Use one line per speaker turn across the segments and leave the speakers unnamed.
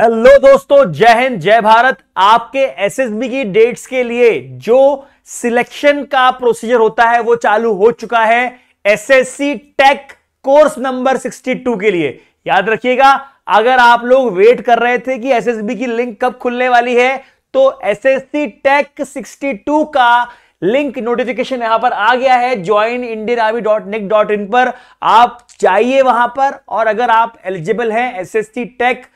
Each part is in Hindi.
हेलो दोस्तों जय हिंद जय भारत आपके एसएसबी की डेट्स के लिए जो सिलेक्शन का प्रोसीजर होता है वो चालू हो चुका है एसएससी टेक कोर्स नंबर 62 के लिए याद रखिएगा अगर आप लोग वेट कर रहे थे कि एसएसबी की लिंक कब खुलने वाली है तो एसएससी टेक 62 का लिंक नोटिफिकेशन यहां पर आ गया है join Indian army dot nic dot in पर आप जाइए वहां पर और अगर आप एलिजिबल हैं एसएससी टेक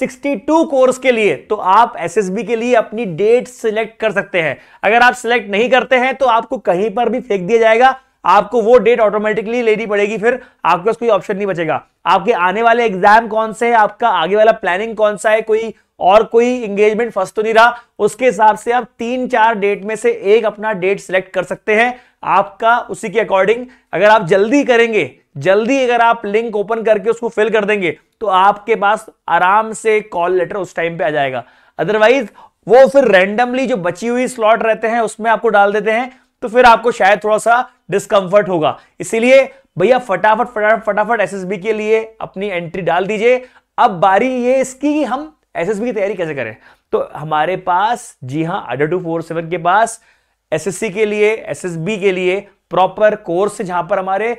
62 कोर्स के लिए तो आप एसएसबी के लिए अपनी डेट सिलेक्ट कर सकते हैं अगर आप सिलेक्ट नहीं करते हैं तो आपको कहीं पर भी फेंक दिया जाएगा आपको वो डेट ऑटोमेटिकली लेनी पड़ेगी फिर आपके पास कोई ऑप्शन नहीं बचेगा आपके आने वाले एग्जाम कौन से है आपका आगे वाला प्लानिंग कौन सा है कोई और कोई इंगेजमेंट फर्स्ट तो नहीं रहा उसके हिसाब से आप तीन चार डेट में से एक अपना डेट सिलेक्ट कर सकते हैं आपका उसी के अकॉर्डिंग अगर आप जल्दी करेंगे जल्दी अगर आप लिंक ओपन करके उसको फिल कर देंगे तो आपके पास आराम से कॉल लेटर उस टाइम पे आ जाएगा अदरवाइज वो फिर रैंडमली जो बची हुई स्लॉट रहते हैं उसमें आपको डाल देते हैं तो फिर आपको शायद थोड़ा सा डिस्कम्फर्ट होगा इसीलिए भैया फटाफट फटाफट फटाफट एस के लिए अपनी एंट्री डाल दीजिए अब बारी ये इसकी कि हम एस की तैयारी कैसे करें तो हमारे पास जी हाँ अडर टू फोर सेवन के पास एसएससी के लिए एसएसबी के लिए प्रॉपर कोर्स जहां पर हमारे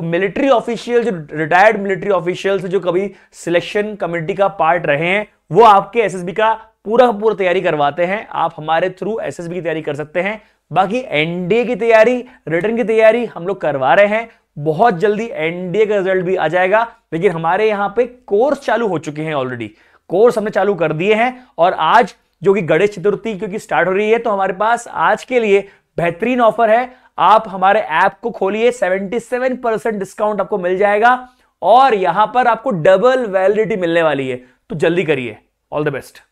और मिलिट्री ऑफिशियल जो रिटायर्ड मिलिट्री ऑफिशियल जो कभी सिलेक्शन कमेटी का पार्ट रहे हैं वो आपके एस का पूरा पूरा तैयारी करवाते हैं आप हमारे थ्रू एस की तैयारी कर सकते हैं बाकी एनडीए की तैयारी रिटर्न की तैयारी हम लोग करवा रहे हैं बहुत जल्दी एनडीए का रिजल्ट भी आ जाएगा लेकिन हमारे यहाँ पे कोर्स चालू हो चुके हैं ऑलरेडी कोर्स हमने चालू कर दिए हैं और आज जो कि गणेश चतुर्थी क्योंकि स्टार्ट हो रही है तो हमारे पास आज के लिए बेहतरीन ऑफर है आप हमारे ऐप को खोलिए 77 परसेंट डिस्काउंट आपको मिल जाएगा और यहां पर आपको डबल वैलिडिटी मिलने वाली है तो जल्दी करिए ऑल द बेस्ट